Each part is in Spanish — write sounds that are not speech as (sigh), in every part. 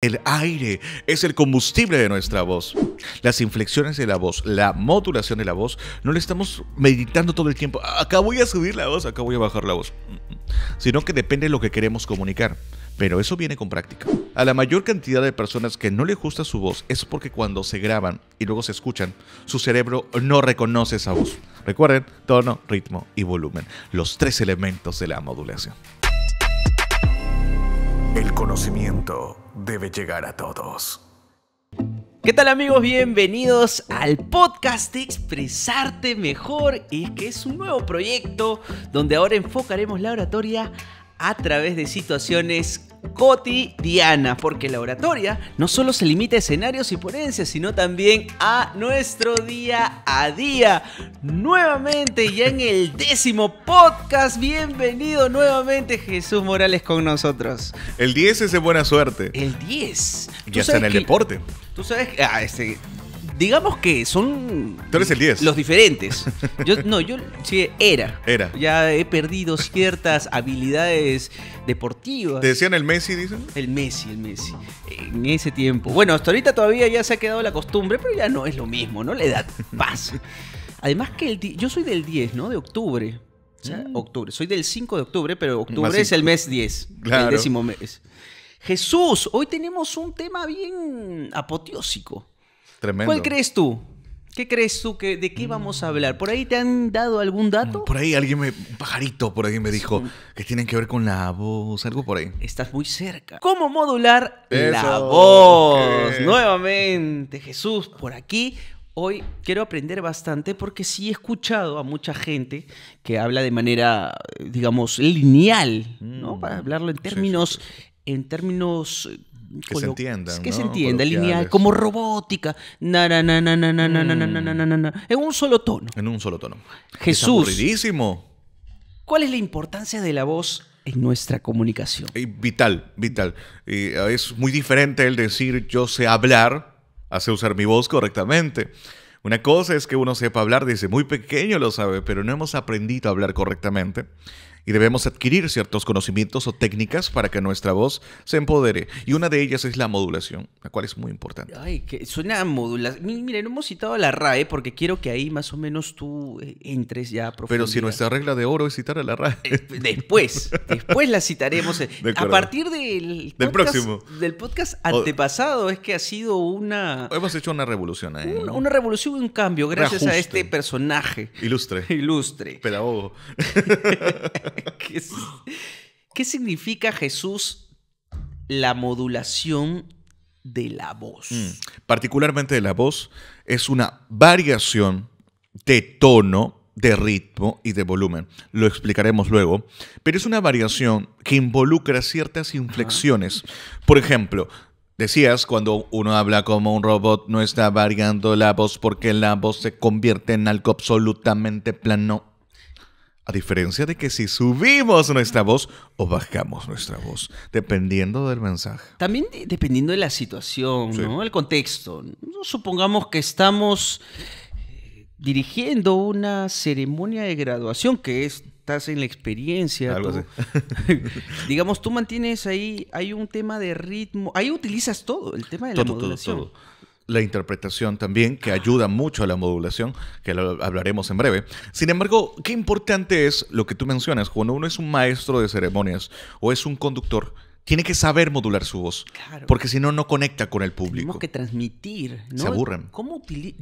El aire es el combustible de nuestra voz. Las inflexiones de la voz, la modulación de la voz, no le estamos meditando todo el tiempo. Acá voy a subir la voz, acá voy a bajar la voz. Sino que depende de lo que queremos comunicar. Pero eso viene con práctica. A la mayor cantidad de personas que no le gusta su voz es porque cuando se graban y luego se escuchan, su cerebro no reconoce esa voz. Recuerden, tono, ritmo y volumen, los tres elementos de la modulación. El conocimiento debe llegar a todos. ¿Qué tal amigos? Bienvenidos al podcast de Expresarte Mejor. Y que es un nuevo proyecto donde ahora enfocaremos la oratoria a través de situaciones cotidiana, porque la oratoria no solo se limita a escenarios y ponencias, sino también a nuestro día a día. Nuevamente, ya en el décimo podcast, bienvenido nuevamente Jesús Morales con nosotros. El 10 es de buena suerte. El 10. Ya está en el deporte. Tú sabes que... Ah, este, digamos que son. Los diferentes. no, yo sí, era. Era. Ya he perdido ciertas habilidades deportivas. ¿Te decían el Messi, dicen? El Messi, el Messi. En ese tiempo. Bueno, hasta ahorita todavía ya se ha quedado la costumbre, pero ya no es lo mismo, ¿no? La edad pasa. Además que el, yo soy del 10, ¿no? De octubre. O sea, mm. octubre. Soy del 5 de octubre, pero octubre es el mes 10. El décimo mes. Jesús, hoy tenemos un tema bien apoteósico. Tremendo. ¿Cuál crees tú? ¿Qué crees tú? Que, ¿De qué vamos a mm. hablar? ¿Por ahí te han dado algún mm, dato? Por ahí alguien me. Un pajarito por ahí me dijo que tienen que ver con la voz, algo por ahí. Estás muy cerca. ¿Cómo modular la voz? Nuevamente, Jesús, por aquí. Hoy quiero aprender bastante porque sí he escuchado a mucha gente que habla de manera, digamos, lineal, ¿no? Mm. Para hablarlo en términos, en términos que se entienda, Que se entienda, lineal, como robótica. Na, En un solo tono. En un solo tono. Jesús. Es ¿Cuál es la importancia de la voz en nuestra comunicación? Vital, vital. es muy diferente el decir yo sé hablar hace usar mi voz correctamente. Una cosa es que uno sepa hablar dice muy pequeño, lo sabe, pero no hemos aprendido a hablar correctamente y debemos adquirir ciertos conocimientos o técnicas para que nuestra voz se empodere. Y una de ellas es la modulación, la cual es muy importante. Ay, que suena a modulación. miren, hemos citado a la RAE porque quiero que ahí más o menos tú eh, entres ya a Pero si nuestra regla de oro es citar a la RAE. Eh, después, después la citaremos. Eh, (laughs) a partir del, podcast, podcast antepasado es que ha sido una... Hemos hecho una revolución ahí. Una, revolución y un cambio, gracias a este personaje. Ilustre. (laughs) Ilustre. Pedagogo. (laughs) (laughs) ¿Qué, significa Jesús la modulación de la voz? Mm. Particularmente de la voz, es una variación de tono de ritmo y de volumen. Lo explicaremos luego. Pero es una variación que involucra ciertas inflexiones. Por ejemplo, decías, cuando uno habla como un robot, no está variando la voz porque la voz se convierte en algo absolutamente plano a diferencia de que si subimos nuestra voz o bajamos nuestra voz, dependiendo del mensaje. También dependiendo de la situación, ¿no? El contexto. Supongamos que estamos eh, dirigiendo una ceremonia de graduación que estás en la experiencia. (laughs) digamos, tú mantienes ahí, hay un tema de ritmo, ahí utilizas todo, el tema de la modulación la interpretación también, que ayuda mucho a la modulación, que hablaremos en breve. Sin embargo, qué importante es lo que tú mencionas, cuando uno es un maestro de ceremonias o es un conductor, tiene que saber modular su voz, porque si no, no conecta con el público. Tenemos que transmitir, Se aburren.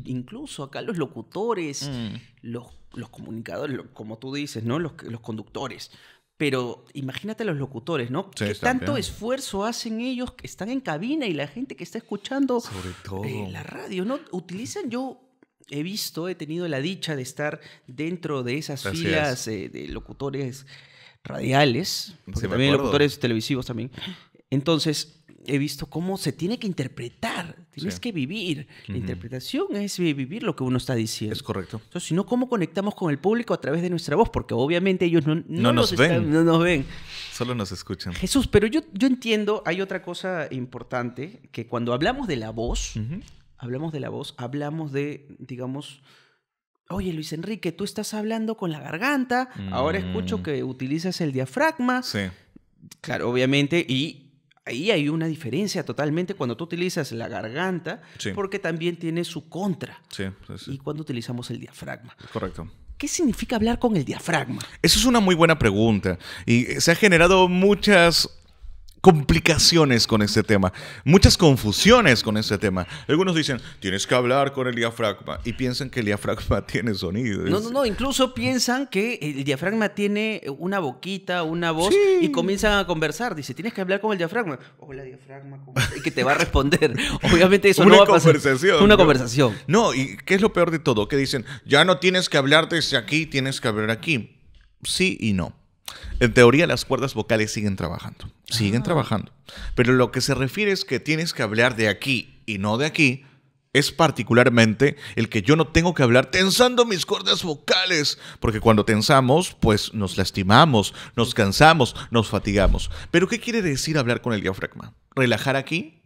incluso acá los locutores, mm. los, los, comunicadores, como tú dices, ¿no? Los, los conductores pero imagínate los locutores, ¿no? ¿Qué tanto esfuerzo hacen ellos que están en cabina y la gente que está escuchando eh, la radio, ¿no? Utilizan yo. He visto, he tenido la dicha de estar dentro de esas filas eh, de locutores radiales, también locutores televisivos también. Entonces, he visto cómo se tiene que interpretar, tienes que vivir. La interpretación es vivir lo que uno está diciendo. Es correcto. Entonces, si no, ¿cómo conectamos con el público a través de nuestra voz? Porque obviamente ellos no, nos, ven. no nos ven. Solo nos escuchan. Jesús, pero yo, yo entiendo, hay otra cosa importante, que cuando hablamos de la voz, hablamos de la voz, hablamos de, digamos, Oye, Luis Enrique, tú estás hablando con la garganta, ahora escucho mm. que utilizas el diafragma. Sí. Claro, obviamente, y ahí hay una diferencia totalmente cuando tú utilizas la garganta, porque también tiene su contra. y cuando utilizamos el diafragma. Correcto. ¿Qué significa hablar con el diafragma? Esa es una muy buena pregunta. Y eh, se ha generado muchas complicaciones con este tema, muchas confusiones con este tema. Algunos dicen, tienes que hablar con el diafragma y piensan que el diafragma (laughs) tiene sonido. No, no, no, incluso piensan que el diafragma tiene eh, una boquita, una voz y comienzan a conversar. Dice, tienes que hablar con el diafragma. Hola, diafragma, ¿cómo? y que te va a responder. (laughs) Obviamente eso no va a pasar. Una conversación. No, y ¿qué es lo peor de todo? Que dicen, ya no tienes que hablar desde aquí, tienes que hablar aquí. Sí y no. En teoría las cuerdas vocales siguen trabajando, siguen ah. trabajando. Pero lo que se refiere es que tienes que hablar de aquí y no de aquí, es particularmente el que yo no tengo que hablar tensando mis cuerdas vocales, porque cuando tensamos, pues nos lastimamos, nos cansamos, nos fatigamos. Pero ¿qué quiere decir hablar con el diafragma? Relajar aquí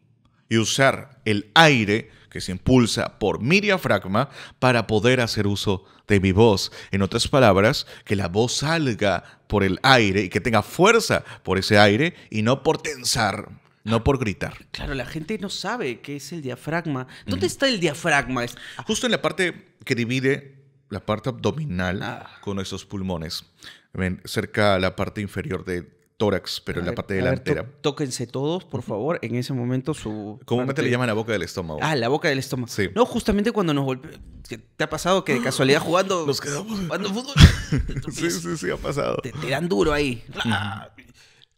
y usar el aire que se impulsa por mi diafragma para poder hacer uso de mi voz. En otras palabras, que la voz salga por el aire y que tenga fuerza por ese aire y no por tensar. No por gritar. Claro, la gente no sabe qué es el diafragma. ¿Dónde está el diafragma? Ah. Justo en la parte que divide la parte abdominal ah. con esos pulmones. cerca a la parte inferior de, tórax, pero en la parte delantera. tóquense todos, por favor, en ese momento su... ¿Cómo parte... le llaman la boca del estómago. Ah, la boca del estómago. Sí. No, justamente cuando nos golpeamos... ¿Te ha pasado que de casualidad jugando... Nos quedamos... Jugando fútbol... (laughs) sí, sí, sí, ha pasado. Te, dan duro ahí. Ah,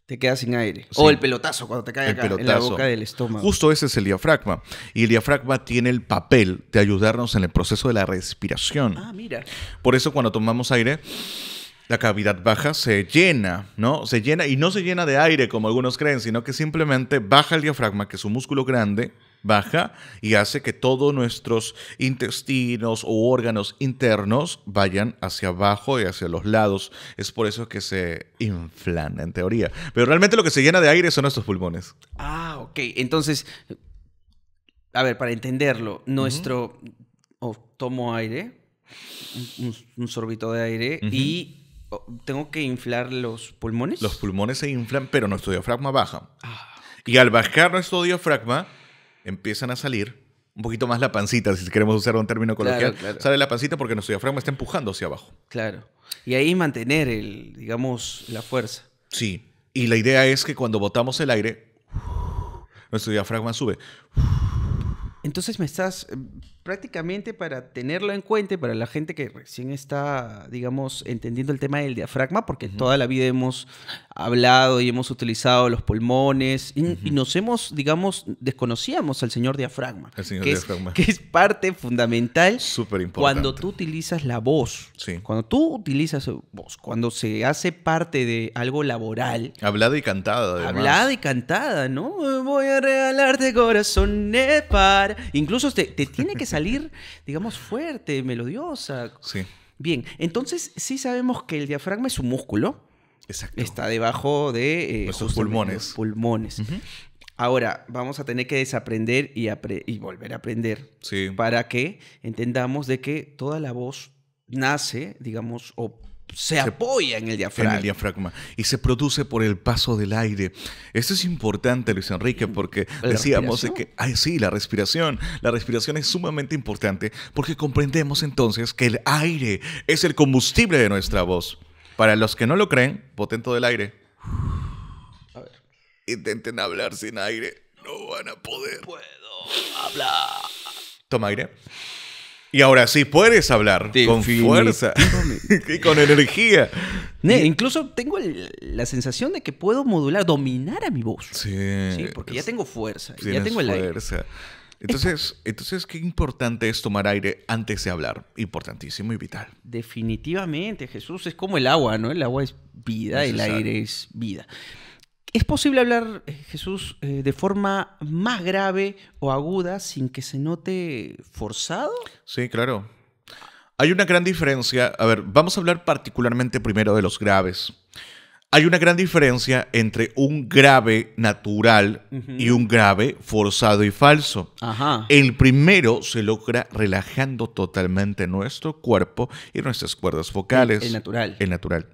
te quedas sin aire. O el pelotazo cuando te cae acá, en la boca del estómago. Justo ese es el diafragma. Y el diafragma tiene el papel de ayudarnos en el proceso de la respiración. Ah, mira. Por eso cuando tomamos aire la cavidad baja se llena, ¿no? Se llena y no se llena de aire como algunos creen, sino que simplemente baja el diafragma, que es un músculo grande, baja y hace que todos nuestros intestinos o órganos internos vayan hacia abajo y hacia los lados. Es por eso que se inflan, en teoría. Pero realmente lo que se llena de aire son nuestros pulmones. Ah, ok. Entonces, a ver, para entenderlo, nuestro... O oh, tomo aire, un, sorbito de aire y tengo que inflar los pulmones. Los pulmones se inflan, pero nuestro diafragma baja. Ah, y al bajar nuestro diafragma, empiezan a salir un poquito más la pancita, si queremos usar un término coloquial. Sale la pancita porque nuestro diafragma está empujando hacia abajo. Claro. Y ahí mantener, el, digamos, la fuerza. Sí. Y la idea es que cuando botamos el aire, nuestro diafragma sube. Entonces me estás em, prácticamente para tenerlo en cuenta para la gente que recién está, digamos, entendiendo el tema del diafragma, porque toda la vida hemos hablado y hemos utilizado los pulmones y, nos hemos, digamos, desconocíamos al señor diafragma, que, Es, parte fundamental Súper cuando tú utilizas la voz, cuando tú utilizas voz, cuando se hace parte de algo laboral. Hablada y cantada, hablado Hablada y cantada, ¿no? Voy a regalarte corazón para... Incluso te tiene que salir, digamos, fuerte, melodiosa. Sí. Bien, entonces sí sabemos que el diafragma es un músculo. Exacto. Está debajo de eh, pulmones. pulmones. Ahora, vamos a tener que desaprender y, y volver a aprender sí. para que entendamos de que toda la voz nace, digamos, o se, apoya en el diafragma. En el diafragma. Y se produce por el paso del aire. Esto es importante, Luis Enrique, mm, porque decíamos que, ay, sí, la respiración. La respiración es sumamente importante porque comprendemos entonces que el aire es el combustible de nuestra voz. Para los que no lo creen, potento del aire. A ver. Intenten hablar sin aire. No van a poder. Puedo hablar. Toma aire. Y ahora sí puedes hablar con fuerza (laughs) y con energía. incluso tengo la sensación de que puedo modular, dominar a mi voz. Sí. porque ya tengo fuerza, ya tengo el aire. Entonces, entonces, qué importante es tomar aire antes de hablar. Importantísimo y vital. Definitivamente, Jesús, es como el agua, ¿no? El agua es vida, el aire es vida. Es posible hablar, eh, Jesús, eh, de forma más grave o aguda sin que se note forzado. Sí, claro. Hay una gran diferencia. A ver, vamos a hablar particularmente primero de los graves. Hay una gran diferencia entre un grave natural y un grave forzado y falso. El primero se logra relajando totalmente nuestro cuerpo y nuestras cuerdas vocales. El, natural. El natural.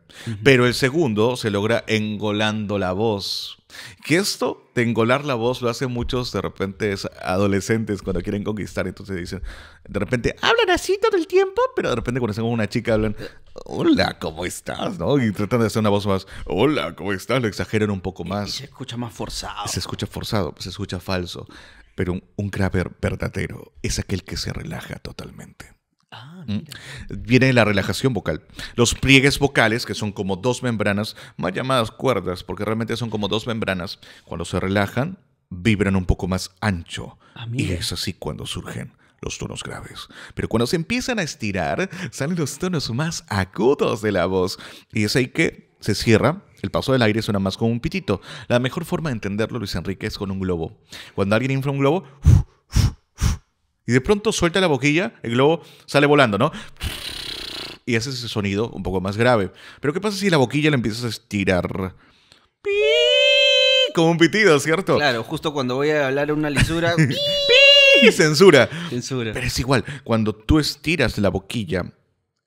Pero el segundo se logra engolando la voz. Que esto de engolar la voz lo hacen muchos de repente adolescentes cuando quieren conquistar. Entonces dicen, de repente hablan así todo el tiempo, pero de repente cuando están con una chica hablan, hola, ¿cómo estás? ¿No? Y tratan de hacer una voz más, hola, ¿cómo estás? Lo exageran un poco más. se escucha más forzado. Se escucha forzado, se escucha falso. Pero un, crapper verdadero es aquel que se relaja totalmente. Ah, mm. Viene la relajación vocal. Los pliegues vocales, que son como dos membranas, más llamadas cuerdas, porque realmente son como dos membranas, cuando se relajan, vibran un poco más ancho. Ah, y es así cuando surgen los tonos graves. Pero cuando se empiezan a estirar, salen los tonos más agudos de la voz. Y es ahí que se cierra el paso del aire suena más como un pitito. La mejor forma de entenderlo, Luis Enrique, es con un globo. Cuando alguien infla un globo, y de pronto suelta la boquilla, el globo sale volando, ¿no? Y hace ese sonido un poco más grave. Pero ¿qué pasa si la boquilla la empiezas a estirar? Como un pitido, ¿cierto? Claro, justo cuando voy a hablar una lisura. (laughs) Censura. Censura. Pero es igual, cuando tú estiras la boquilla,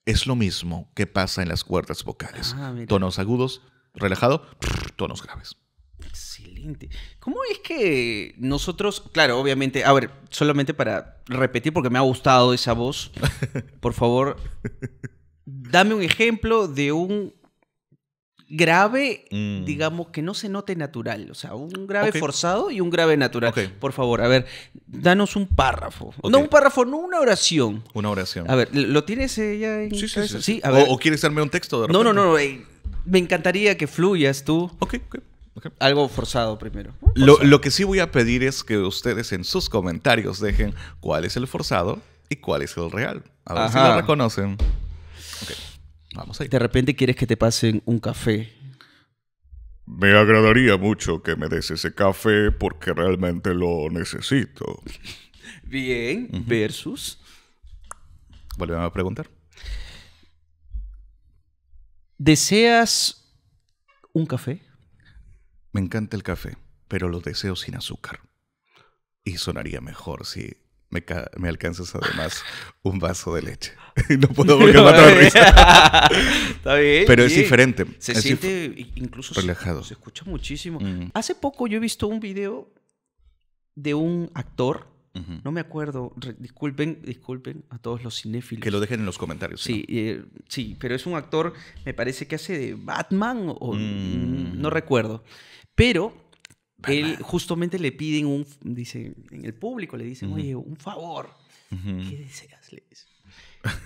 es lo mismo que pasa en las cuerdas vocales. Ah, tonos agudos, relajado, tonos graves. Excelente. ¿Cómo es que nosotros, claro, obviamente, a ver, solamente para repetir porque me ha gustado esa voz, (laughs) por favor, dame un ejemplo de un grave, mm. digamos, que no se note natural, o sea, un grave forzado y un grave natural. Por favor, a ver, danos un párrafo. No un párrafo, no una oración. Una oración. A ver, ¿lo tienes ella ya en sí, sí, sí, O, quieres darme un texto de No, no, no, me encantaría que fluyas tú. Ok, ok. Algo forzado primero. Lo, que sí voy a pedir es que ustedes en sus comentarios dejen cuál es el forzado y cuál es el real. A ver si lo reconocen. Vamos De repente quieres que te pasen un café. Me agradaría mucho que me des ese café porque realmente lo necesito. (laughs) Bien, versus. Volvemos a preguntar. ¿Deseas un café? Me encanta el café, pero lo deseo sin azúcar. Y sonaría mejor si me, me alcanzas además (laughs) un vaso de leche. (laughs) no puedo porque a (laughs) risa. Está bien. Pero es diferente. Se siente incluso relajado. Se, escucha muchísimo. Mm. Hace poco yo he visto un video de un actor No me acuerdo, disculpen, disculpen a todos los cinéfilos. Que lo dejen en los comentarios. Sí, eh, sí, pero es un actor, me parece que hace de Batman o mm. no recuerdo. Pero él justamente le piden un, dice, en el público le dicen, oye, un favor. ¿Qué deseas? Le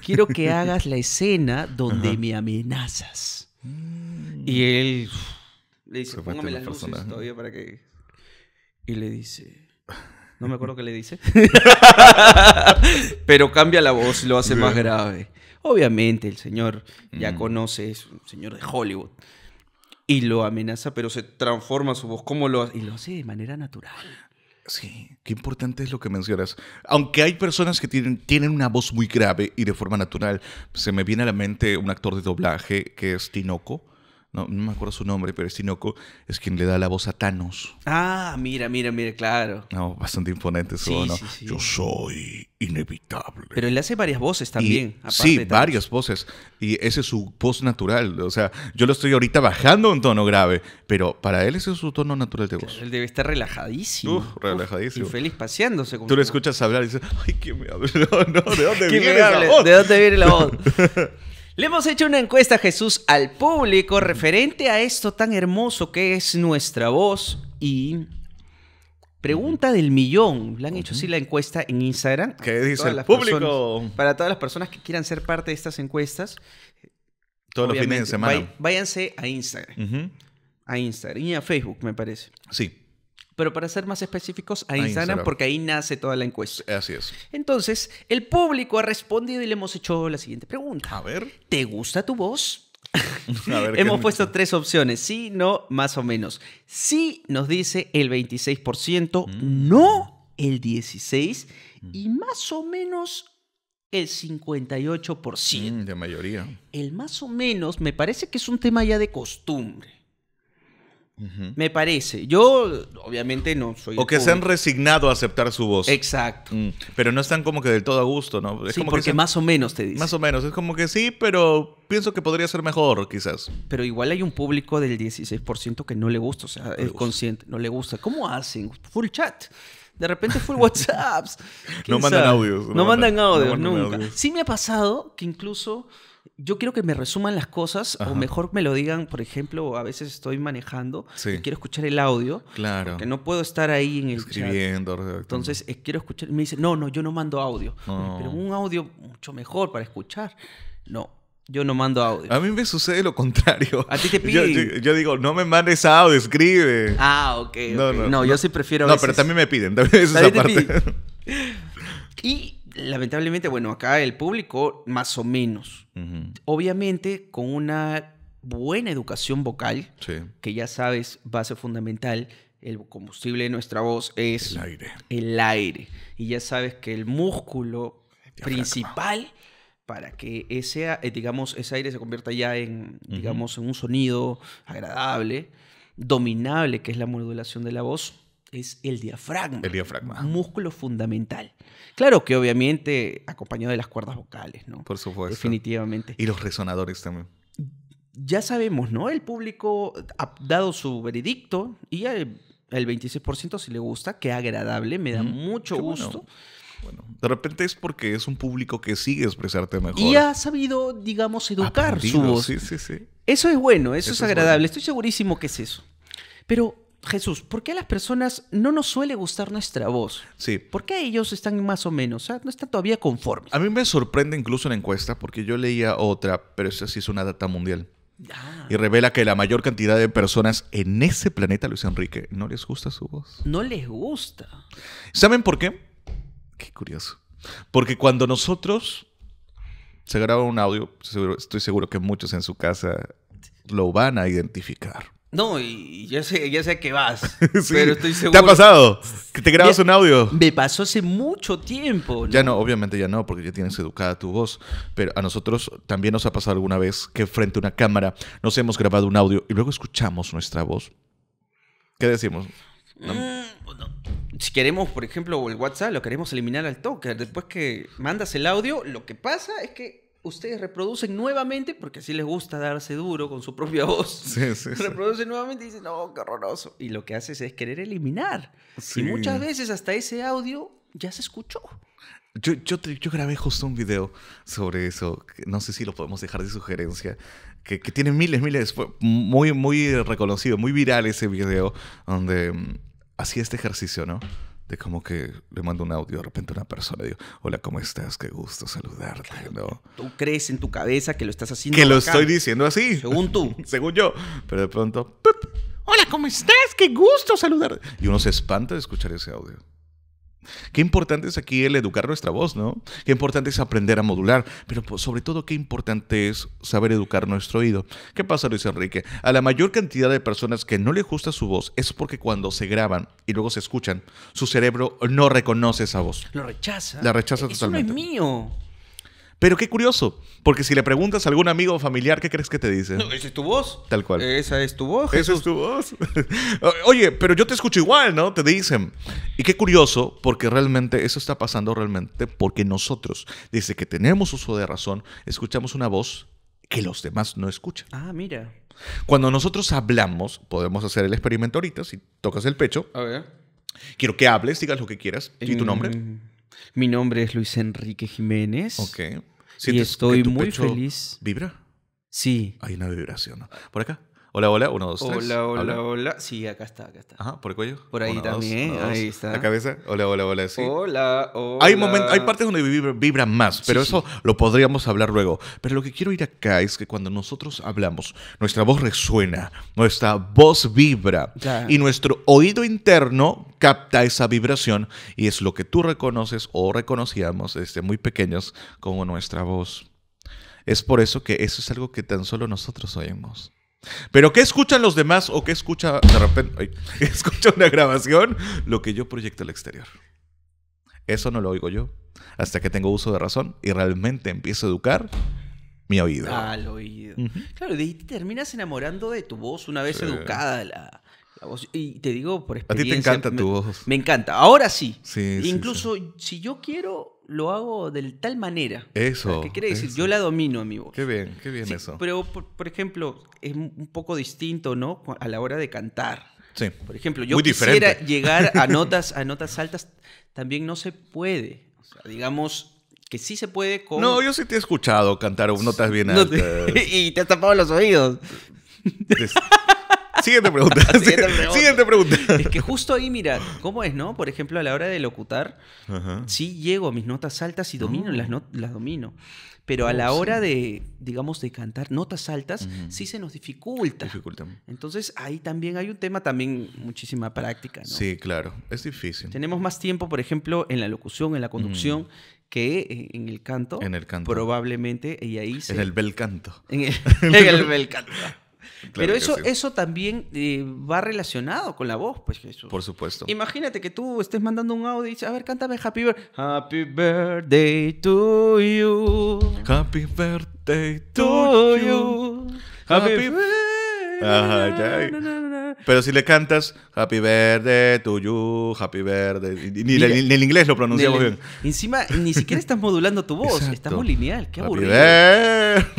Quiero que (laughs) hagas la escena donde me amenazas. Mm. Y él le dice, póngame las luces todavía para que... Y le dice, (laughs) no me acuerdo qué le dice. (laughs) Pero cambia la voz y lo hace más grave. Obviamente el señor ya mm. conoce, es un señor de Hollywood y lo amenaza, pero se transforma su voz. ¿Cómo lo hace? Y lo hace de manera natural. Sí, qué importante es lo que mencionas. Aunque hay personas que tienen, tienen una voz muy grave y de forma natural, se me viene a la mente un actor de doblaje que es Tinoco no, no, me acuerdo su nombre, pero es Tinoco, es quien le da la voz a Thanos. Ah, mira, mira, mira, claro. No, bastante imponente su ¿no? Yo soy inevitable. Pero él hace varias voces también. sí, varias voces. Y ese es su voz natural. O sea, yo lo estoy ahorita bajando en tono grave, pero para él ese es su tono natural de voz. él debe estar relajadísimo. relajadísimo. y feliz paseándose. Con Tú lo escuchas hablar y dices, ay, (laughs) ¿de dónde viene la voz? ¿De dónde viene la voz? (laughs) Le hemos hecho una encuesta, Jesús, al público referente a esto tan hermoso que es nuestra voz y Pregunta del millón. Le han hecho así la encuesta en Instagram. ¿Qué dice el público? para todas las personas que quieran ser parte de estas encuestas. Todos los fines de semana. Váyanse a Instagram. A Instagram y a Facebook, me parece. Sí. Pero para ser más específicos, a Instagram, porque ahí nace toda la encuesta. Así es. Entonces, el público ha respondido y le hemos hecho la siguiente pregunta. A ver. ¿Te gusta tu voz? (laughs) hemos puesto tres opciones, sí, no, más o menos. Sí nos dice el 26%, mm. no el 16% y más o menos el 58%. Mm, de mayoría. El más o menos me parece que es un tema ya de costumbre. Me parece. Yo, obviamente, no soy. O que se han resignado a aceptar su voz. Exacto. Mm. Pero no están como que del todo a gusto, ¿no? Es como porque más o menos te dicen. Más o menos. Es como que sí, pero pienso que podría ser mejor, quizás. Pero igual hay un público del 16% que no le gusta, o sea, es consciente, no le gusta. ¿Cómo hacen? Full chat. De repente full WhatsApp. (laughs) no mandan audios. No, mandan, audios, nunca. Sí me ha pasado que incluso yo quiero que me resuman las cosas o mejor me lo digan, por ejemplo, a veces estoy manejando y quiero escuchar el audio, claro. porque no puedo estar ahí en el escribiendo, Entonces, eh, quiero escuchar, me dice, "No, no, yo no mando audio." Pero un audio mucho mejor para escuchar. No, yo no mando audio. A mí me sucede lo contrario. A ti te (laughs) piden. Yo, digo, no me mandes audio, escribe. Ah, ok. No, no, no, yo sí prefiero. No, pero también me piden. (laughs) También es esa parte. (laughs) Y lamentablemente, bueno, acá el público más o menos. Obviamente, con una buena educación vocal, que ya sabes va a ser fundamental, el combustible de nuestra voz es el aire. El aire. Y ya sabes que el músculo principal para que ese, eh, digamos, ese aire se convierta ya en, digamos, en un sonido agradable, dominable, que es la modulación de la voz, es el diafragma. El diafragma. Músculo fundamental. Claro que obviamente acompañado de las cuerdas vocales, ¿no? Por supuesto. Definitivamente. Y los resonadores también. Ya sabemos, ¿no? El público ha dado su veredicto y el, 26% si le gusta, qué agradable, me da mucho gusto. Bueno. de repente es porque es un público que sigue expresarte mejor. Y ha sabido, digamos, educar Sí, sí, sí. Eso es bueno, eso, es agradable. Estoy segurísimo que es eso. Pero Jesús, ¿por qué a las personas no nos suele gustar nuestra voz? Sí. ¿Por qué ellos están más o menos? sea, No están todavía conformes. A mí me sorprende incluso una encuesta, porque yo leía otra, pero esa sí es una data mundial. Ah. Y revela que la mayor cantidad de personas en ese planeta, Luis Enrique, no les gusta su voz. No les gusta. ¿Saben por qué? Qué curioso. Porque cuando nosotros se graba un audio, estoy seguro que muchos en su casa lo van a identificar. No, y ya sé, ya sé vas. (laughs) Pero estoy seguro. ¿Te ha pasado? ¿Que te grabas un audio? Me pasó hace mucho tiempo. Ya no, obviamente ya no, porque ya tienes educada tu voz. Pero a nosotros también nos ha pasado alguna vez que frente a una cámara nos hemos grabado un audio y luego escuchamos nuestra voz. ¿Qué decimos? Mm, si queremos, por ejemplo, el WhatsApp, lo queremos eliminar al toque. Después que mandas el audio, lo que pasa es que ustedes reproducen nuevamente, porque así les gusta darse duro con su propia voz. (laughs) reproducen nuevamente y dicen, no, qué horroroso. Y lo que haces es querer eliminar. Y muchas veces hasta ese audio ya se escuchó. Yo, yo, grabé justo un video sobre eso, no sé si lo podemos dejar de sugerencia, que, que tiene miles, miles, fue muy, muy reconocido, muy viral ese video, donde mm, hacía este ejercicio, ¿no? de como que le mando un audio de repente a una persona y digo, hola, ¿cómo estás? Qué gusto saludarte, ¿no? Tú crees en tu cabeza que lo estás haciendo. Que lo estoy diciendo así. Según tú. (laughs) Según yo. Pero de pronto, hola, ¿cómo estás? Qué gusto saludarte. Y uno se espanta de escuchar ese audio. Qué importante es aquí el educar nuestra voz, ¿no? Qué importante es aprender a modular, pero pues, sobre todo qué importante es saber educar nuestro oído. ¿Qué pasa, Luis Enrique? A la mayor cantidad de personas que no le gusta su voz es porque cuando se graban y luego se escuchan, su cerebro no reconoce esa voz. Lo rechaza. La rechaza totalmente. No es mío. Pero qué curioso, porque si le preguntas a algún amigo o familiar, ¿qué crees que te dice? No, esa es tu voz. Tal cual. Esa es tu voz. Esa es tu voz. (laughs) Oye, pero yo te escucho igual, ¿no? Te dicen. Y qué curioso, porque realmente eso está pasando realmente porque nosotros, desde que tenemos uso de razón, escuchamos una voz que los demás no escuchan. Ah, mira. Cuando nosotros hablamos, podemos hacer el experimento ahorita, si tocas el pecho. A ver. Quiero que hables, digas lo que quieras. ¿Y tu mm. nombre? Mi nombre es Luis Enrique Jiménez. Ok. y estoy muy feliz. ¿Vibra? Sí. Hay una vibración. ¿Por acá? Hola, hola, uno, dos, tres. Hola, hola, hola, Sí, acá está, acá está. Ajá, por el cuello. Por ahí también, ahí está. La cabeza. Hola, hola, hola, sí. Hola, hola. Hay, momentos, hay partes donde vibra, más, pero eso lo podríamos hablar luego. Pero lo que quiero ir acá es que cuando nosotros hablamos, nuestra voz resuena, nuestra voz vibra y nuestro oído interno capta esa vibración y es lo que tú reconoces o reconocíamos desde muy pequeños como nuestra voz. Es por eso que eso es algo que tan solo nosotros oímos. Pero ¿qué escuchan los demás o qué escucha de repente? (laughs) escucha una grabación, lo que yo proyecto al exterior. Eso no lo oigo yo hasta que tengo uso de razón y realmente empiezo a educar mi oído. oído. Claro, y te terminas enamorando de tu voz una vez educada la, voz. Y te digo por experiencia. A ti te encanta tu voz. Me encanta. Ahora sí. Incluso si yo quiero, lo hago de tal manera. Eso. ¿Qué quiere decir? Yo la domino a mi voz. Qué bien, qué bien eso. Pero, por, ejemplo, es un poco distinto, ¿no? A la hora de cantar. Sí. Por ejemplo, yo quisiera llegar a (laughs) notas, a notas altas, también no se puede. O sea, digamos, que sí se puede con... No, yo sí te he escuchado cantar notas bien altas. (laughs) y te has tapado los oídos. (laughs) Siguiente pregunta. Siguiente pregunta. Es que justo ahí, mira, ¿cómo es, no? Por ejemplo, a la hora de locutar, sí llego a mis notas altas y domino, ah. las, las domino. Pero a oh, la hora de, digamos, de cantar notas altas, sí se nos dificulta. dificulta. Entonces ahí también hay un tema, también muchísima práctica. ¿no? Sí, claro, es difícil. Tenemos más tiempo, por ejemplo, en la locución, en la mm. conducción, que eh, en el canto. En el canto. Probablemente, y ahí En el bel canto. en el (laughs) (laughs) bel canto. Pero eso, eso también eh, va relacionado con la voz, pues Por supuesto. Imagínate que tú estés mandando un audio y dices, a ver, cántame Happy Birthday. Happy Birthday to you. Happy Birthday to, you. Happy, Birthday. Pero si le cantas Happy Verde to you, Happy Verde. Ni, el inglés lo pronunciamos bien. Encima, ni siquiera estás modulando tu voz. Está muy lineal. Qué aburrido.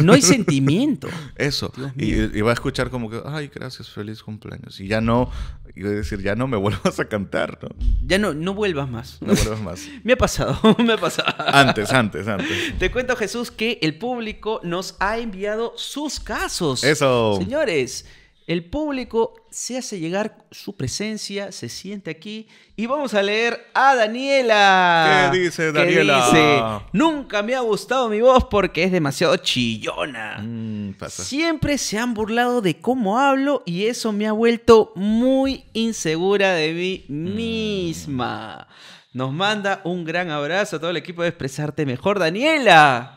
No hay sentimiento. (laughs) Eso. Y, va a escuchar como que, ay, gracias, feliz cumpleaños. Y ya no, y voy a decir, ya no me (laughs) vuelvas a cantar. Ya no, no vuelvas más. No vuelvas más. (laughs) me ha pasado, me ha pasado. Antes, antes, antes. Te cuento, Jesús, que el público nos ha enviado sus casos. Eso. Señores. El público se hace llegar su presencia, se siente aquí y vamos a leer a Daniela. ¿Qué dice Daniela? dice, Nunca me ha gustado mi voz porque es demasiado chillona. Mm, Siempre se han burlado de cómo hablo y eso me ha vuelto muy insegura de mí mm. misma. Nos manda un gran abrazo a todo el equipo de Expresarte Mejor, Daniela.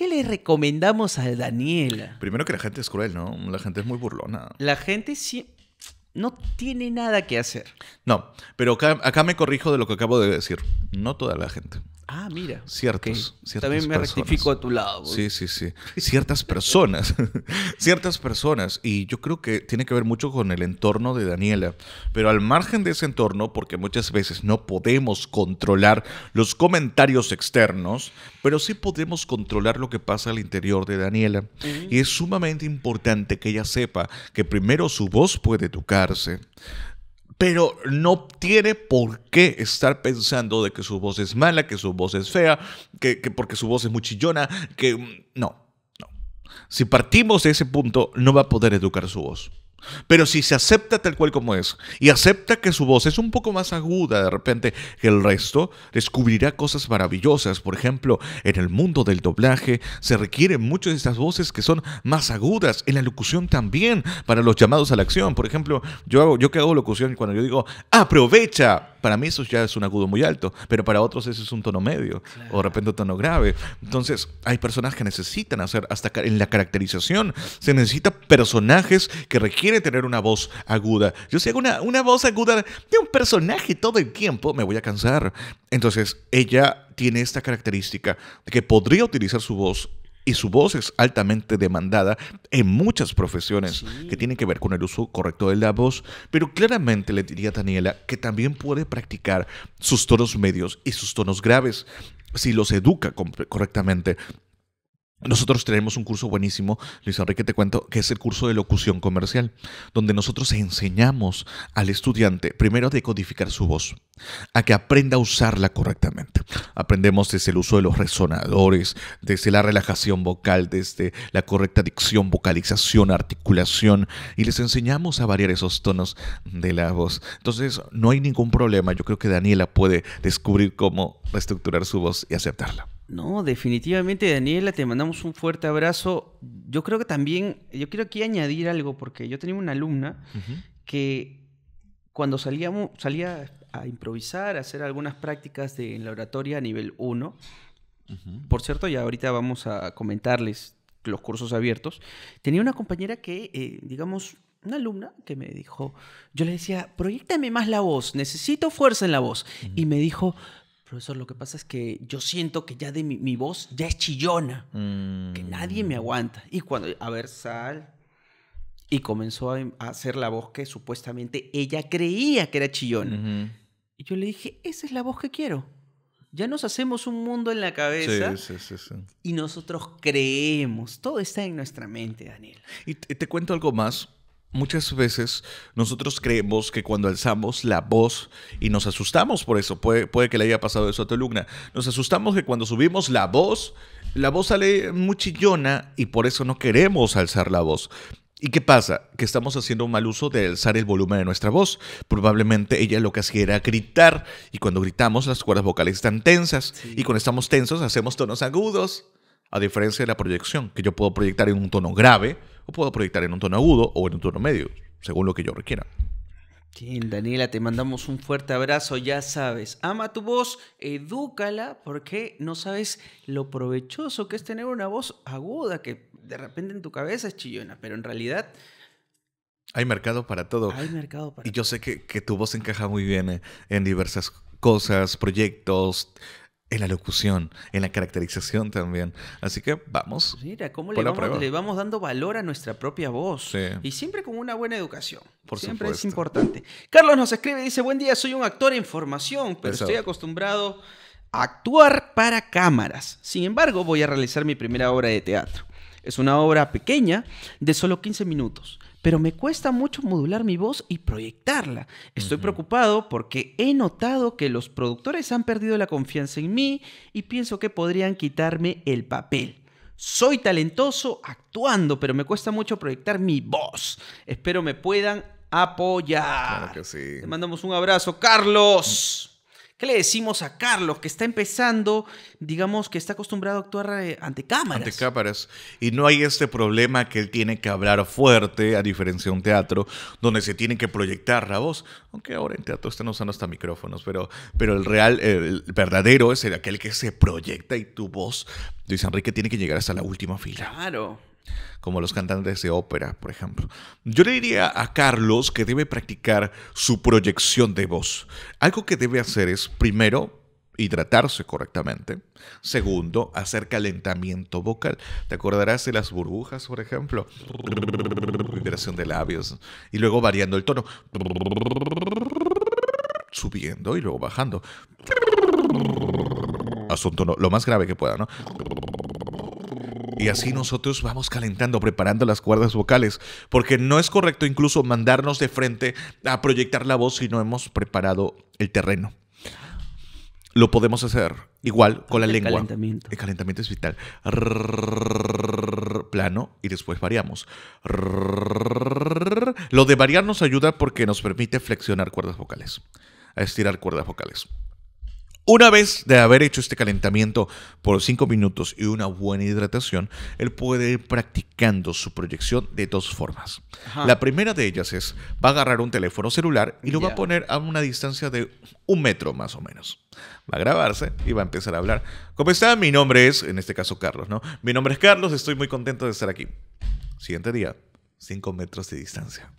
¿Qué le recomendamos a Daniela? Primero que la gente es cruel, ¿no? La gente es muy burlona. La gente sí no tiene nada que hacer. No, pero acá, acá me corrijo de lo que acabo de decir. No toda la gente. Ah, mira. Ciertos. También me rectifico a tu lado. Sí, sí, sí. Ciertas personas. (laughs) ciertas personas. Y yo creo que tiene que ver mucho con el entorno de Daniela. Pero al margen de ese entorno, porque muchas veces no podemos controlar los comentarios externos, pero sí podemos controlar lo que pasa al interior de Daniela. Y es sumamente importante que ella sepa que primero su voz puede educarse pero no tiene por qué estar pensando de que su voz es mala, que su voz es fea, que, porque su voz es muchillona, que mm, no, no. Si partimos de ese punto, no va a poder educar su voz. Pero si se acepta tal cual como es y acepta que su voz es un poco más aguda de repente que el resto, descubrirá cosas maravillosas. Por ejemplo, en el mundo del doblaje se requieren muchas de estas voces que son más agudas, en la locución también, para los llamados a la acción. Por ejemplo, yo, hago, yo que hago locución cuando yo digo, aprovecha, para mí eso ya es un agudo muy alto, pero para otros eso es un tono medio o de repente un tono grave. Entonces, hay personas que necesitan hacer, hasta en la caracterización, se necesitan personajes que requieren quiere tener una voz aguda. Yo si hago una, una voz aguda de un personaje todo el tiempo, me voy a cansar. Entonces, ella tiene esta característica de que podría utilizar su voz y su voz es altamente demandada en muchas profesiones que tienen que ver con el uso correcto de la voz, pero claramente le diría a Daniela que también puede practicar sus tonos medios y sus tonos graves si los educa correctamente. Nosotros tenemos un curso buenísimo, Luis Enrique, te cuento, que es el curso de locución comercial, donde nosotros enseñamos al estudiante primero a decodificar su voz, a que aprenda a usarla correctamente. Aprendemos desde el uso de los resonadores, desde la relajación vocal, desde la correcta dicción, vocalización, articulación, y les enseñamos a variar esos tonos de la voz. Entonces, no hay ningún problema. Yo creo que Daniela puede descubrir cómo reestructurar su voz y aceptarla. No, definitivamente, Daniela, te mandamos un fuerte abrazo. Yo creo que también, yo quiero aquí añadir algo, porque yo tenía una alumna que cuando salía a improvisar, a hacer algunas prácticas en la oratoria a nivel 1, por cierto, ya ahorita vamos a comentarles los cursos abiertos, tenía una compañera que, eh, digamos, una alumna que me dijo, yo le decía, proyectame más la voz, necesito fuerza en la voz. Y me dijo, Profesor, lo que pasa es que yo siento que ya de mi, voz ya es chillona, que mm. nadie me aguanta. Y cuando, a ver, sal. Y comenzó a, hacer la voz que supuestamente ella creía que era chillona. Y yo le dije, esa es la voz que quiero. Ya nos hacemos un mundo en la cabeza. y nosotros creemos. Todo está en nuestra mente, Daniel. Y te cuento algo más Muchas veces nosotros creemos que cuando alzamos la voz y nos asustamos por eso, puede, que le haya pasado eso a tu alumna, nos asustamos que cuando subimos la voz, la voz sale muy chillona y por eso no queremos alzar la voz. ¿Y qué pasa? Que estamos haciendo un mal uso de alzar el volumen de nuestra voz. Probablemente ella lo que hacía era gritar y cuando gritamos las cuerdas vocales están tensas y cuando estamos tensos hacemos tonos agudos, a diferencia de la proyección, que yo puedo proyectar en un tono grave puedo proyectar en un tono agudo o en un tono medio, según lo que yo requiera. Bien, Daniela, te mandamos un fuerte abrazo, ya sabes, ama tu voz, edúcala, porque no sabes lo provechoso que es tener una voz aguda, que de repente en tu cabeza es chillona, pero en realidad... Hay mercado para todo. Hay mercado para Y yo sé que, que tu voz encaja muy bien eh, en diversas cosas, proyectos, en la locución, en la caracterización también. Así que vamos. Mira, cómo le vamos, dando valor a nuestra propia voz. Y siempre con una buena educación. Por siempre es importante. Carlos nos escribe y dice, buen día, soy un actor en formación, pero estoy acostumbrado a actuar para cámaras. Sin embargo, voy a realizar mi primera obra de teatro. Es una obra pequeña de solo 15 minutos pero me cuesta mucho modular mi voz y proyectarla. Estoy preocupado porque he notado que los productores han perdido la confianza en mí y pienso que podrían quitarme el papel. Soy talentoso actuando, pero me cuesta mucho proyectar mi voz. Espero me puedan apoyar. Claro que sí. Te mandamos un abrazo, Carlos. ¿Qué le decimos a Carlos, que está empezando, digamos, que está acostumbrado a actuar eh, ante cámaras? Ante cámaras. Y no hay este problema que él tiene que hablar fuerte, a diferencia de un teatro, donde se tiene que proyectar la voz. Aunque ahora en teatro están usando hasta micrófonos, pero, pero el real, el verdadero es el, aquel que se proyecta y tu voz, dice Enrique, tiene que llegar hasta la última fila. Claro como los cantantes de ópera, por ejemplo. Yo le diría a Carlos que debe practicar su proyección de voz. Algo que debe hacer es, primero, hidratarse correctamente. Segundo, hacer calentamiento vocal. ¿Te acordarás de las burbujas, por ejemplo? Vibración de labios. Y luego variando el tono. Subiendo y luego bajando. asunto tono lo más grave que pueda, ¿no? Y así nosotros vamos calentando, preparando las cuerdas vocales, porque no es correcto incluso mandarnos de frente a proyectar la voz si no hemos preparado el terreno. Lo podemos hacer igual con la lengua. Calentamiento. El calentamiento es vital. Plano y después variamos. Lo de variar nos ayuda porque nos permite flexionar cuerdas vocales, a estirar cuerdas vocales. Una vez de haber hecho este calentamiento por 5 minutos y una buena hidratación, él puede ir practicando su proyección de dos formas. La primera de ellas es, va a agarrar un teléfono celular y lo va a poner a una distancia de un metro más o menos. Va a grabarse y va a empezar a hablar. ¿Cómo está? Mi nombre es, en este caso Carlos, ¿no? Mi nombre es Carlos, estoy muy contento de estar aquí. Siguiente día, 5 metros de distancia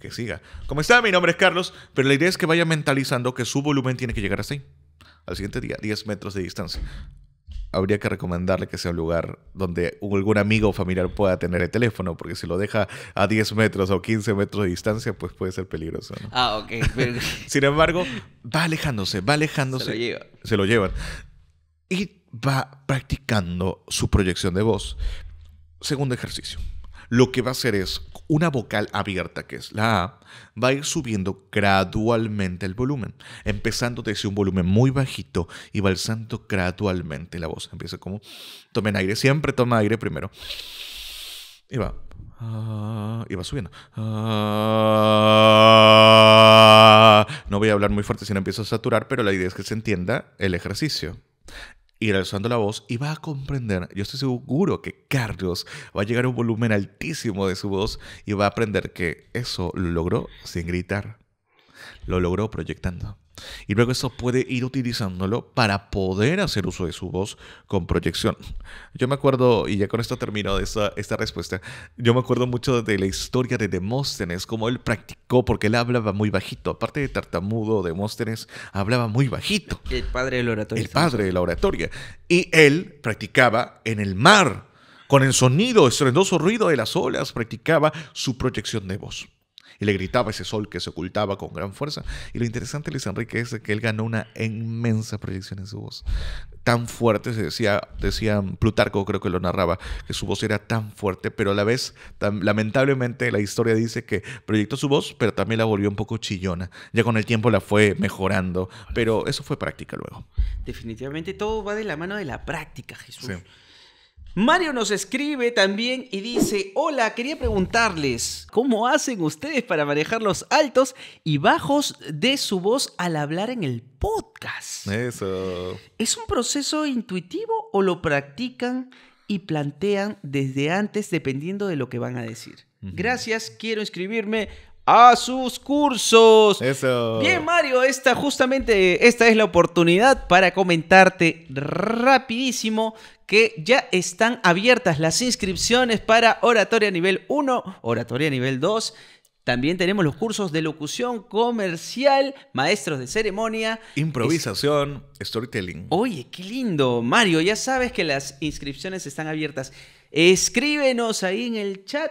que siga. ¿Cómo está, mi nombre es Carlos, pero la idea es que vaya mentalizando que su volumen tiene que llegar ahí al siguiente día, 10 metros de distancia. Habría que recomendarle que sea un lugar donde algún amigo o familiar pueda tener el teléfono, porque si lo deja a 10 metros o 15 metros de distancia, pues puede ser peligroso. Ah, ok. (laughs) (laughs) Sin embargo, va alejándose, va alejándose. Se lo, se lo llevan. Y va practicando su proyección de voz. Segundo ejercicio. Lo que va a hacer es una vocal abierta, que es la A, va a ir subiendo gradualmente el volumen, empezando desde un volumen muy bajito y va alzando gradualmente la voz. Empieza como, tomen aire, siempre toma aire primero. Y va. Ah, y va subiendo. Ah, no voy a hablar muy fuerte si no empiezo a saturar, pero la idea es que se entienda el ejercicio y alzando la voz y va a comprender, yo estoy seguro que Carlos va a llegar a un volumen altísimo de su voz y va a aprender que eso lo logró sin gritar, lo logró proyectando. Y luego eso puede ir utilizándolo para poder hacer uso de su voz con proyección. Yo me acuerdo, y ya con esto termino esta, respuesta, yo me acuerdo mucho de la historia de Demóstenes, cómo él practicó, porque él hablaba muy bajito. Aparte de tartamudo, Demóstenes hablaba muy bajito. El padre de la oratoria. El padre de la oratoria. Y él practicaba en el mar, con el sonido, estruendoso ruido de las olas, practicaba su proyección de voz y le gritaba ese sol que se ocultaba con gran fuerza. Y lo interesante Luis Enrique es que él ganó una inmensa proyección en su voz. Tan fuerte, se decía, decía Plutarco, creo que lo narraba, que su voz era tan fuerte, pero a la vez, lamentablemente, la historia dice que proyectó su voz, pero también la volvió un poco chillona. Ya con el tiempo la fue mejorando, pero eso fue práctica luego. Definitivamente todo va de la mano de la práctica, Jesús. Mario nos escribe también y dice, hola, quería preguntarles, ¿cómo hacen ustedes para manejar los altos y bajos de su voz al hablar en el podcast? Eso. ¿Es un proceso intuitivo o lo practican y plantean desde antes dependiendo de lo que van a decir? Gracias, quiero inscribirme a sus cursos. Eso. Bien, Mario, esta justamente esta es la oportunidad para comentarte rapidísimo que ya están abiertas las inscripciones para oratoria nivel 1, oratoria nivel 2. También tenemos los cursos de locución comercial, maestros de ceremonia. Improvisación, storytelling. Oye, qué lindo. Mario, ya sabes que las inscripciones están abiertas. Escríbenos ahí en el chat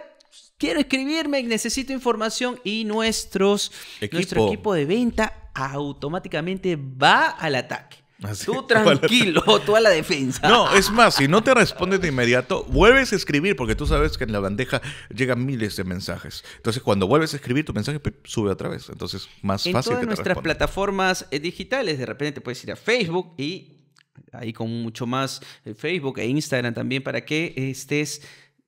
quiero escribirme, necesito información y nuestro equipo de venta automáticamente va al ataque tú (laughs) tranquilo, tú a la defensa. No, es más, si no te respondes de inmediato, vuelves a escribir, porque tú sabes que en la bandeja llegan miles de mensajes. Entonces, cuando vuelves a escribir, tu mensaje sube otra vez. Entonces, más fácil. En todas que nuestras plataformas eh, digitales, de repente te puedes ir a Facebook y ahí con mucho más eh, Facebook e Instagram también para que estés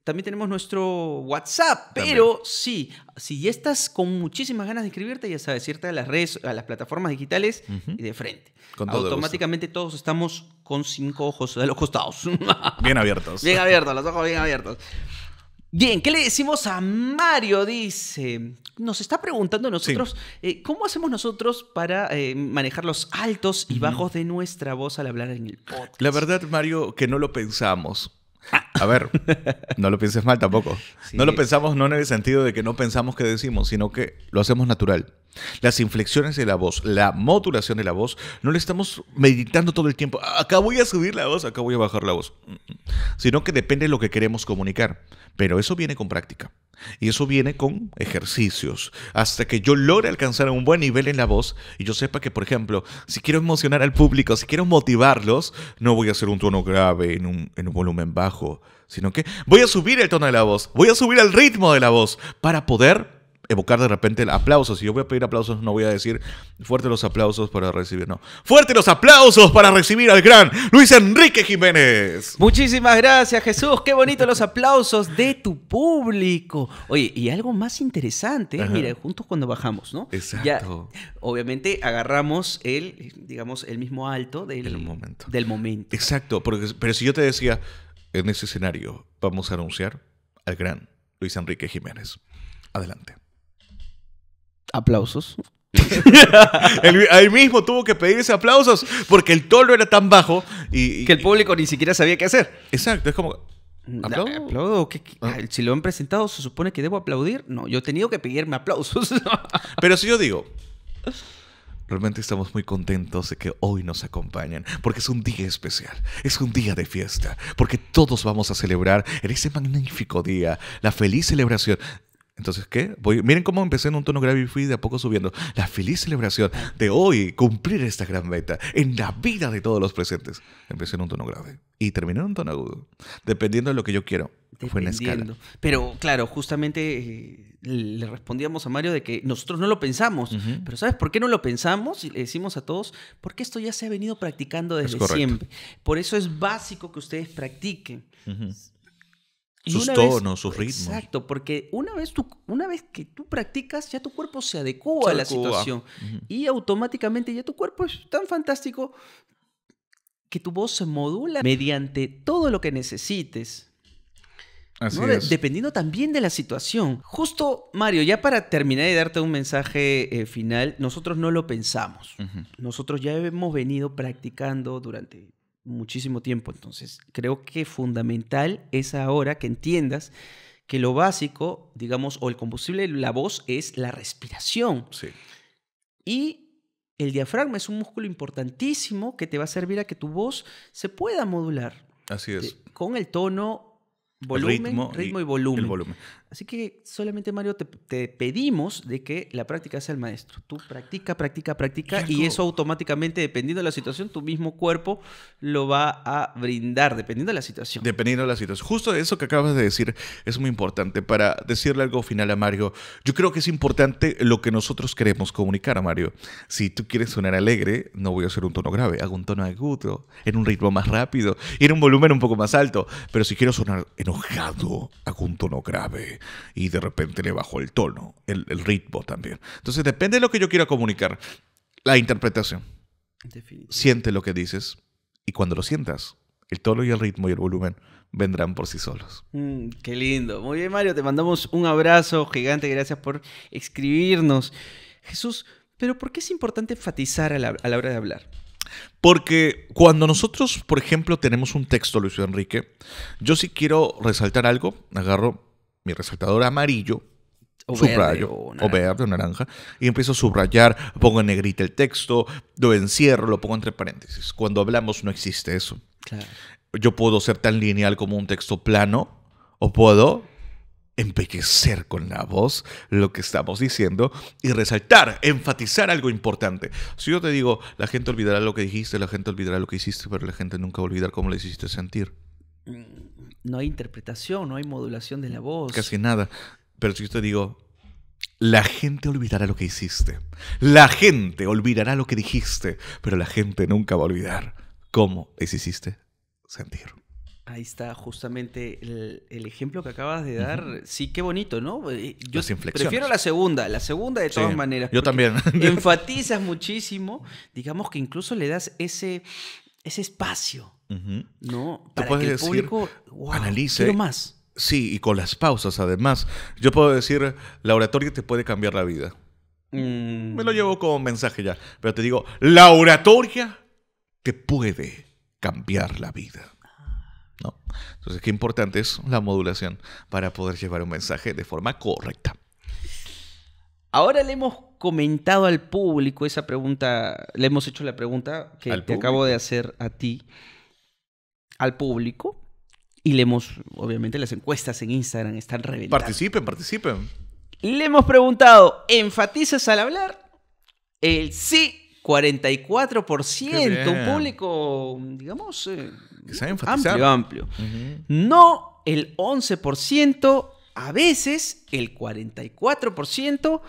también tenemos nuestro WhatsApp, pero sí, si ya estás con muchísimas ganas de inscribirte, ya sabes, irte a las redes, a las plataformas digitales y de frente. Automáticamente todos estamos con cinco ojos de los costados. (laughs) Bien abiertos. Bien abiertos, los ojos bien abiertos. Bien, ¿qué le decimos a Mario? Dice, nos está preguntando nosotros, eh, ¿cómo hacemos nosotros para eh, manejar los altos y bajos de nuestra voz al hablar en el podcast? La verdad, Mario, que no lo pensamos. A ver, no lo pienses mal tampoco. No lo pensamos no en el sentido de que no pensamos que decimos, sino que lo hacemos natural. Las inflexiones de la voz, la modulación de la voz, no le estamos meditando todo el tiempo. Acá voy a subir la voz, acá voy a bajar la voz. Mm, mm. Sino que depende de lo que queremos comunicar. Pero eso viene con práctica. Y eso viene con ejercicios. Hasta que yo logre alcanzar un buen nivel en la voz y yo sepa que, por ejemplo, si quiero emocionar al público, si quiero motivarlos, no voy a hacer un tono grave en un, en un volumen bajo, sino que voy a subir el tono de la voz, voy a subir el ritmo de la voz para poder evocar de repente el aplauso. Si yo voy a pedir aplausos, no voy a decir fuerte los aplausos para recibir, no. Fuerte los aplausos para recibir al gran Luis Enrique Jiménez. Muchísimas gracias, Jesús. Qué bonito los aplausos de tu público. Oye, y algo más interesante, mire mira, juntos cuando bajamos, ¿no? Exacto. obviamente agarramos el, digamos, el mismo alto del momento. Del momento. Exacto, porque, pero si yo te decía, en ese escenario vamos a anunciar al gran Luis Enrique Jiménez. Adelante aplausos. (laughs) el mismo tuvo que pedirse aplausos porque el tono era tan bajo y, que el público ni siquiera sabía qué hacer. Exacto, es como ¿Aplaudo? Ah. Si lo han presentado, ¿se supone que debo aplaudir? No, yo he tenido que pedirme aplausos. (laughs) Pero si yo digo, Realmente estamos muy contentos de que hoy nos acompañen, porque es un día especial, es un día de fiesta, porque todos vamos a celebrar en ese magnífico día la feliz celebración entonces, ¿qué? Voy, miren cómo empecé en un tono grave y fui de a poco subiendo. La feliz celebración de hoy, cumplir esta gran meta en la vida de todos los presentes. Empecé en un tono grave y terminé en un tono agudo, dependiendo de lo que yo quiero. Fue en escala. Pero claro, justamente eh, le respondíamos a Mario de que nosotros no lo pensamos. Pero ¿sabes por qué no lo pensamos? Y le decimos a todos, porque esto ya se ha venido practicando desde siempre. Por eso es básico que ustedes practiquen sus tonos, sus ritmos. Exacto, porque una vez, tú, una vez que tú practicas, ya tu cuerpo se adecua a la situación y automáticamente ya tu cuerpo es tan fantástico que tu voz se modula mediante todo lo que necesites. Así es. Dependiendo también de la situación. Justo, Mario, ya para terminar y darte un mensaje eh, final, nosotros no lo pensamos. Nosotros ya hemos venido practicando durante muchísimo tiempo. Entonces, creo que fundamental es ahora que entiendas que lo básico, digamos, o el combustible de la voz es la respiración. Sí. Y el diafragma es un músculo importantísimo que te va a servir a que tu voz se pueda modular. Así es. Eh, con el tono, volumen, ritmo, y, volumen. volumen. Así que solamente, Mario, te, pedimos de que la práctica sea el maestro. Tú practica, practica, practica y eso automáticamente, dependiendo de la situación, tu mismo cuerpo lo va a brindar, dependiendo de la situación. Dependiendo de la situación. Justo eso que acabas de decir es muy importante. Para decirle algo final a Mario, yo creo que es importante lo que nosotros queremos comunicar a Mario. Si tú quieres sonar alegre, no voy a hacer un tono grave, hago un tono agudo, en un ritmo más rápido y en un volumen un poco más alto. Pero si quiero sonar enojado, hago un tono grave y de repente le bajó el tono, el, ritmo también. Entonces depende de lo que yo quiera comunicar. La interpretación. Siente lo que dices y cuando lo sientas, el tono y el ritmo y el volumen vendrán por sí solos. Mm, qué lindo. Muy bien, Mario, te mandamos un abrazo gigante. Gracias por escribirnos. Jesús, pero ¿por qué es importante enfatizar a la, hora de hablar? Porque cuando nosotros, por ejemplo, tenemos un texto, Luis Enrique, yo sí quiero resaltar algo, agarro mi resaltador amarillo, o subrayo, verde, o, verde o naranja, y empiezo a subrayar, pongo en negrita el texto, lo encierro, lo pongo entre paréntesis. Cuando hablamos no existe eso. Yo puedo ser tan lineal como un texto plano, o puedo empequecer con la voz lo que estamos diciendo y resaltar, enfatizar algo importante. Si yo te digo, la gente olvidará lo que dijiste, la gente olvidará lo que hiciste, pero la gente nunca va a cómo le hiciste sentir. Mm no hay interpretación, no hay modulación de la voz. Casi nada. Pero si yo te digo, la gente olvidará lo que hiciste. La gente olvidará lo que dijiste. Pero la gente nunca va a olvidar cómo les hiciste sentir. Ahí está justamente el, ejemplo que acabas de dar. Sí, qué bonito, ¿no? Eh, yo prefiero la segunda, la segunda de todas maneras. Yo también. (laughs) enfatizas muchísimo, digamos que incluso le das ese, ese espacio, ¿no? Para que el decir, público analice. más. Sí, y con las pausas además. Yo puedo decir, la oratoria te puede cambiar la vida. Mm. Me lo llevo como mensaje ya, pero te digo, la oratoria te puede cambiar la vida. ¿No? Entonces, qué importante es la modulación para poder llevar un mensaje de forma correcta. Ahora le hemos comentado al público esa pregunta, le hemos hecho la pregunta que te acabo de hacer a ti, al público, y le hemos, obviamente las encuestas en Instagram están reventadas. Participen, participen. Le hemos preguntado, ¿enfatizas al hablar? El sí 44%, un público, digamos, eh, amplio, amplio. No el 11%, a veces el 44%,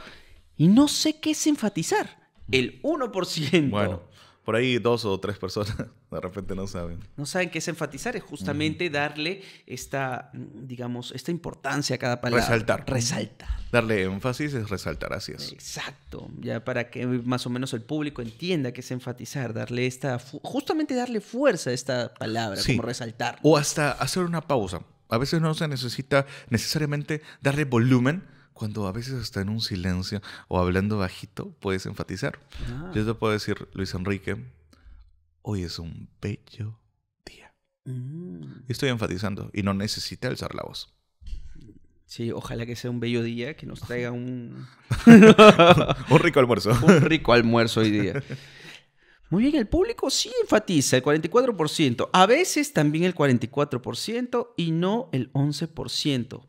y no sé qué es enfatizar, el 1%. Bueno, por ahí dos o tres personas (laughs) de repente no saben. No saben qué es enfatizar, es justamente darle esta, digamos, esta importancia a cada palabra. Resaltar. Resaltar. Darle énfasis es resaltar, así es. Exacto, ya para que más o menos el público entienda qué es enfatizar, darle esta, justamente darle fuerza a esta palabra, como resaltar. O hasta hacer una pausa a veces no se necesita necesariamente darle volumen cuando a veces está en un silencio o hablando bajito, puedes enfatizar. Ah. Yo te puedo decir, Luis Enrique, hoy es un bello día. Mm. Estoy enfatizando y no necesita alzar la voz. Sí, ojalá que sea un bello día que nos traiga un... (laughs) un rico almuerzo. (laughs) un rico almuerzo hoy día. (laughs) Muy bien, el público sí enfatiza el 44%, a veces también el 44% y no el 11%.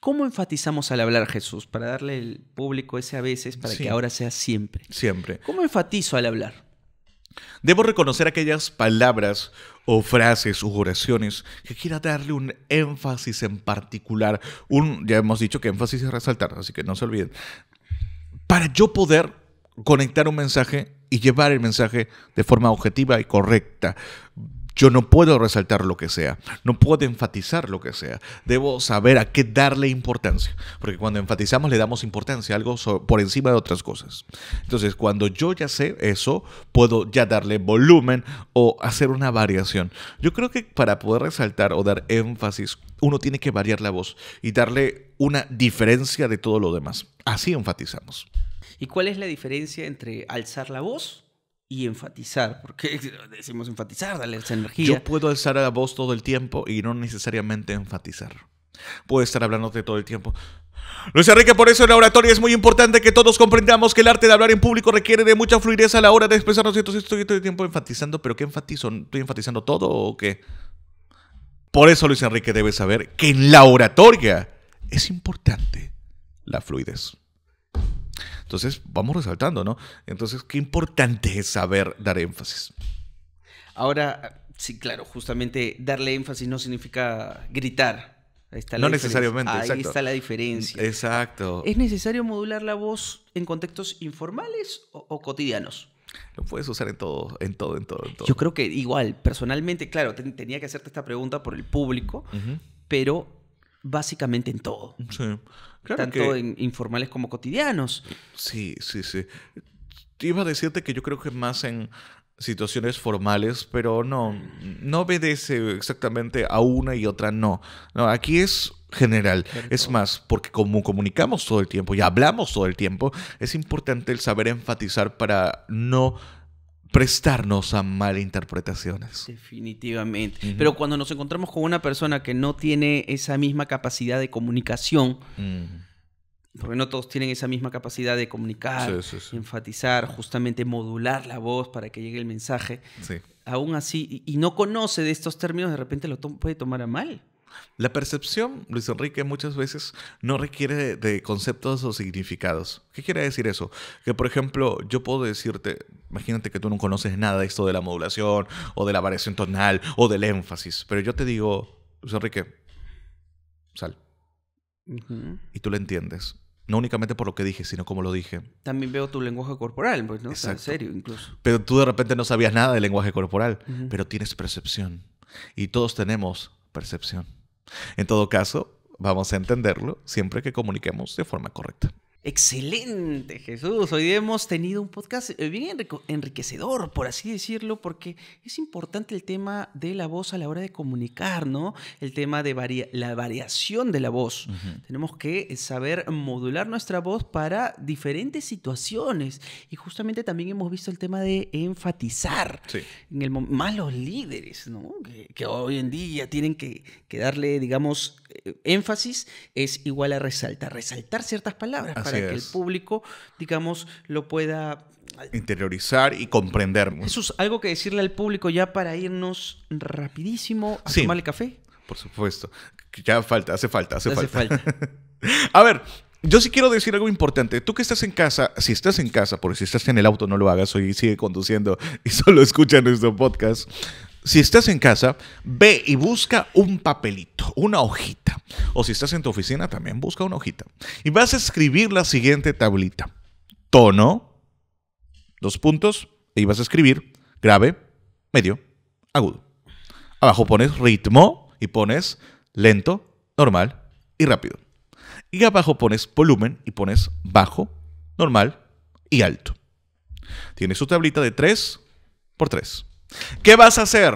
¿Cómo enfatizamos al hablar Jesús? Para darle el público ese a veces, para que ahora sea siempre. Siempre. ¿Cómo enfatizo al hablar? Debo reconocer aquellas palabras o frases u oraciones que quiera darle un énfasis en particular. Un, ya hemos dicho que énfasis es resaltar, así que no se olviden. Para yo poder conectar un mensaje y llevar el mensaje de forma objetiva y correcta. Yo no puedo resaltar lo que sea, no puedo enfatizar lo que sea. Debo saber a qué darle importancia, porque cuando enfatizamos le damos importancia a algo por encima de otras cosas. Entonces, cuando yo ya sé eso, puedo ya darle volumen o hacer una variación. Yo creo que para poder resaltar o dar énfasis, uno tiene que variar la voz y darle una diferencia de todo lo demás. Así enfatizamos. ¿Y cuál es la diferencia entre alzar la voz y enfatizar? Porque decimos enfatizar, darle esa energía. Yo puedo alzar la voz todo el tiempo y no necesariamente enfatizar. Puedo estar de todo el tiempo. Luis Enrique, por eso en la oratoria es muy importante que todos comprendamos que el arte de hablar en público requiere de mucha fluidez a la hora de expresarnos. Entonces estoy todo el tiempo enfatizando, pero ¿qué enfatizo? ¿Estoy enfatizando todo o qué? Por eso Luis Enrique debe saber que en la oratoria es importante la fluidez. Entonces, vamos resaltando, ¿no? Entonces, qué importante es saber dar énfasis. Ahora, sí, claro, justamente darle énfasis no significa gritar. Ahí está no necesariamente. Ahí está la diferencia. Exacto. ¿Es necesario modular la voz en contextos informales o, cotidianos? Lo puedes usar en todo, en todo, en todo, Yo creo que igual, personalmente, claro, tenía que hacerte esta pregunta por el público, pero básicamente en todo. Sí tanto en informales como cotidianos. Sí, sí, sí. Iba a decirte que yo creo que más en situaciones formales, pero no, no obedece exactamente a una y otra, no. no aquí es general. Es más, porque como comunicamos todo el tiempo y hablamos todo el tiempo, es importante el saber enfatizar para no prestarnos a malinterpretaciones. Definitivamente. Pero cuando nos encontramos con una persona que no tiene esa misma capacidad de comunicación, mm. porque no todos tienen esa misma capacidad de comunicar, enfatizar, justamente modular la voz para que llegue el mensaje, aún así, y, no conoce de estos términos, de repente lo puede tomar a mal. La percepción, Luis Enrique, muchas veces no requiere de conceptos o significados. ¿Qué quiere decir eso? Que, por ejemplo, yo puedo decirte, imagínate que tú no conoces nada de esto de la modulación o de la variación tonal o del énfasis, pero yo te digo, Luis Enrique, sal. Y tú lo entiendes. No únicamente por lo que dije, sino como lo dije. También veo tu lenguaje corporal, pues, ¿no? Exacto. en serio, incluso. Pero tú de repente no sabías nada del lenguaje corporal, pero tienes percepción. Y todos tenemos percepción. En todo caso, vamos a entenderlo siempre que comuniquemos de forma correcta. Excelente, Jesús. Hoy hemos tenido un podcast eh, bien enriquecedor, por así decirlo, porque es importante el tema de la voz a la hora de comunicar, ¿no? El tema de la variación de la voz. Tenemos que eh, saber modular nuestra voz para diferentes situaciones. Y justamente también hemos visto el tema de enfatizar más los líderes, ¿no? Que, hoy en día tienen que darle, digamos, énfasis es igual a resaltar, resaltar ciertas palabras para que el público, digamos, lo pueda ah, interiorizar y comprender. es ¿algo que decirle al público ya para irnos rapidísimo a tomar el café? Por supuesto. Ya falta, hace falta, hace, falta. falta. (laughs) a ver, yo sí quiero decir algo importante. Tú que estás en casa, si estás en casa, porque si estás en el auto no lo hagas, hoy sigue conduciendo y (laughs) solo escucha nuestro podcast si estás en casa, ve y busca un papelito, una hojita. O si estás en tu oficina, también busca una hojita. Y vas a escribir la siguiente tablita. Tono, dos puntos, y vas a escribir grave, medio, agudo. Abajo pones ritmo y pones lento, normal y rápido. Y abajo pones volumen y pones bajo, normal y alto. Tienes tu tablita de 3 por 3. ¿Qué vas a hacer?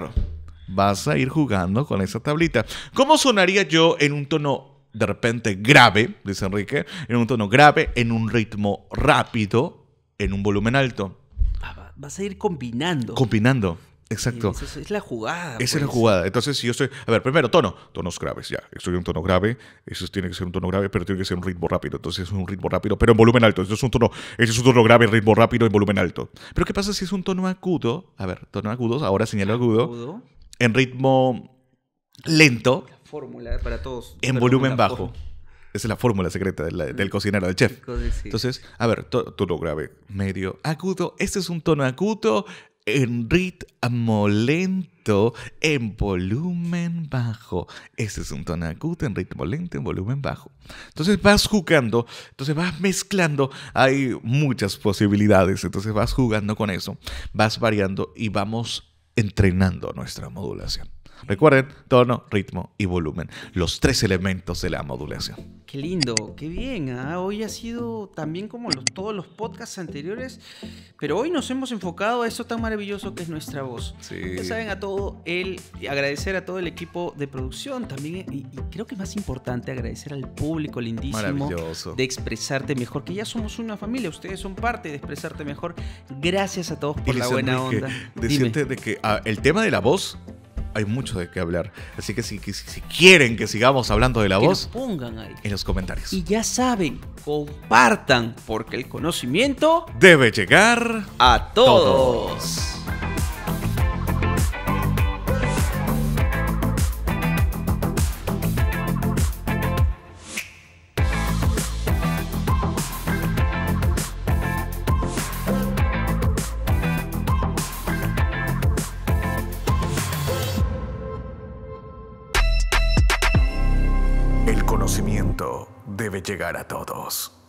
Vas a ir jugando con esa tablita. ¿Cómo sonaría yo en un tono de repente grave, dice Enrique, en un tono grave, en un ritmo rápido, en un volumen alto? Ah, vas a ir combinando. Combinando. Exacto. Esa es, la jugada. Esa es la pues". jugada. Entonces, si yo estoy. A ver, primero, tono. Tonos graves, ya. Estoy en un tono grave. Eso tiene que ser un tono grave, pero tiene que ser un ritmo rápido. Entonces, es un ritmo rápido, pero en volumen alto. Entonces, es un tono, ese es un tono grave, ritmo rápido, en volumen alto. Pero, ¿qué pasa si es un tono agudo? A ver, tono agudo, ahora señalo agudo. En ritmo lento. fórmula para todos. En volumen bajo. Esa es la fórmula secreta del cocinero, del chef. Entonces, a ver, tono grave, medio, agudo. Este es un tono agudo, en ritmo lento, en volumen bajo. este es un tono agudo, en ritmo lento, en volumen bajo. Entonces vas jugando, entonces vas mezclando. Hay muchas posibilidades, entonces vas jugando con eso, vas variando y vamos entrenando nuestra modulación. Recuerden, tono, ritmo y volumen, los tres elementos de la modulación. Qué lindo, qué bien. ¿ah? Hoy ha sido también como todos los podcasts anteriores, pero hoy nos hemos enfocado a eso tan maravilloso que es nuestra voz. Sí. saben a todo el agradecer a todo el equipo de producción también y, creo que más importante agradecer al público lindísimo de expresarte mejor, que ya somos una familia, ustedes son parte de expresarte mejor. Gracias a todos por la buena onda. Decirte de que ah, el tema de la voz hay mucho de qué hablar. Así que si, quieren que sigamos hablando de la voz, pongan ahí. En los comentarios. Y ya saben, compartan, porque el conocimiento debe llegar a todos. llegar a todos.